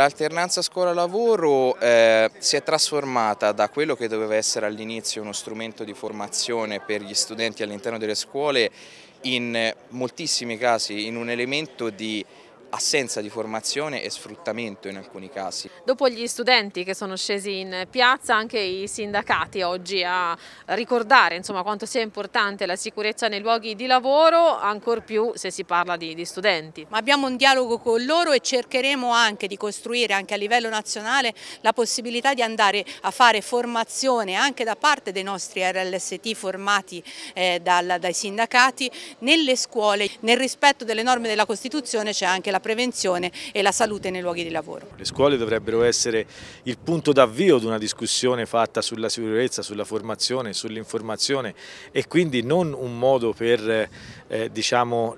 L'alternanza scuola-lavoro eh, si è trasformata da quello che doveva essere all'inizio uno strumento di formazione per gli studenti all'interno delle scuole in moltissimi casi in un elemento di assenza di formazione e sfruttamento in alcuni casi. Dopo gli studenti che sono scesi in piazza, anche i sindacati oggi a ricordare insomma, quanto sia importante la sicurezza nei luoghi di lavoro, ancor più se si parla di, di studenti. Ma abbiamo un dialogo con loro e cercheremo anche di costruire anche a livello nazionale la possibilità di andare a fare formazione anche da parte dei nostri RLST formati eh, dal, dai sindacati nelle scuole. Nel rispetto delle norme della Costituzione c'è anche la la prevenzione e la salute nei luoghi di lavoro. Le scuole dovrebbero essere il punto d'avvio di una discussione fatta sulla sicurezza, sulla formazione, sull'informazione e quindi non un modo per eh, diciamo,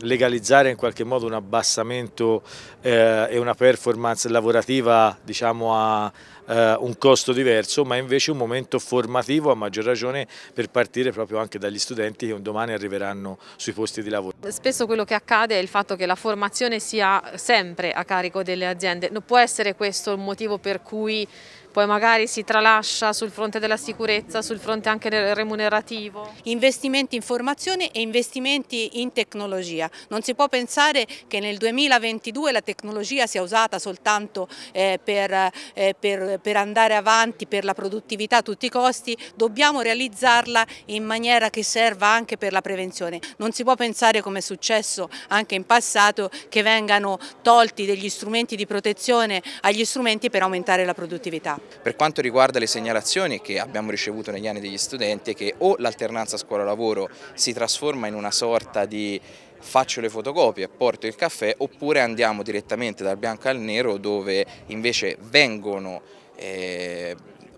legalizzare in qualche modo un abbassamento eh, e una performance lavorativa diciamo, a eh, un costo diverso, ma invece un momento formativo a maggior ragione per partire proprio anche dagli studenti che un domani arriveranno sui posti di lavoro. Spesso quello che accade è il fatto che la formazione sia sempre a carico delle aziende, non può essere questo il motivo per cui poi magari si tralascia sul fronte della sicurezza, sul fronte anche del remunerativo. Investimenti in formazione e investimenti in tecnologia. Non si può pensare che nel 2022 la tecnologia sia usata soltanto eh, per, eh, per, per andare avanti, per la produttività a tutti i costi, dobbiamo realizzarla in maniera che serva anche per la prevenzione. Non si può pensare, come è successo anche in passato, che vengano tolti degli strumenti di protezione agli strumenti per aumentare la produttività. Per quanto riguarda le segnalazioni che abbiamo ricevuto negli anni degli studenti è che o l'alternanza scuola-lavoro si trasforma in una sorta di faccio le fotocopie, porto il caffè oppure andiamo direttamente dal bianco al nero dove invece vengono eh,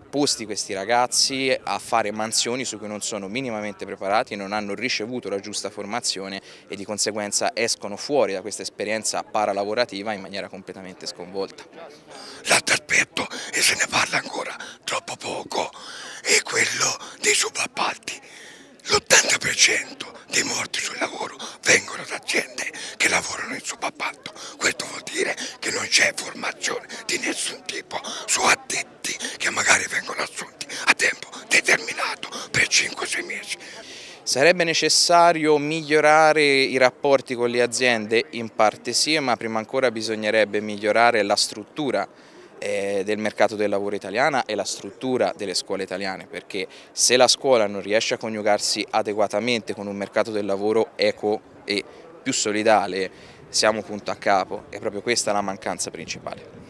posti questi ragazzi a fare mansioni su cui non sono minimamente preparati, non hanno ricevuto la giusta formazione e di conseguenza escono fuori da questa esperienza paralavorativa in maniera completamente sconvolta. La 10% dei morti sul lavoro vengono da aziende che lavorano in subappalto. Questo vuol dire che non c'è formazione di nessun tipo su addetti che magari vengono assunti a tempo determinato per 5-6 mesi. Sarebbe necessario migliorare i rapporti con le aziende? In parte sì, ma prima ancora bisognerebbe migliorare la struttura eh, del mercato del lavoro italiana e la struttura delle scuole italiane perché se la scuola non riesce a coniugarsi adeguatamente con un mercato del lavoro equo e più solidale siamo punto a capo, è proprio questa la mancanza principale.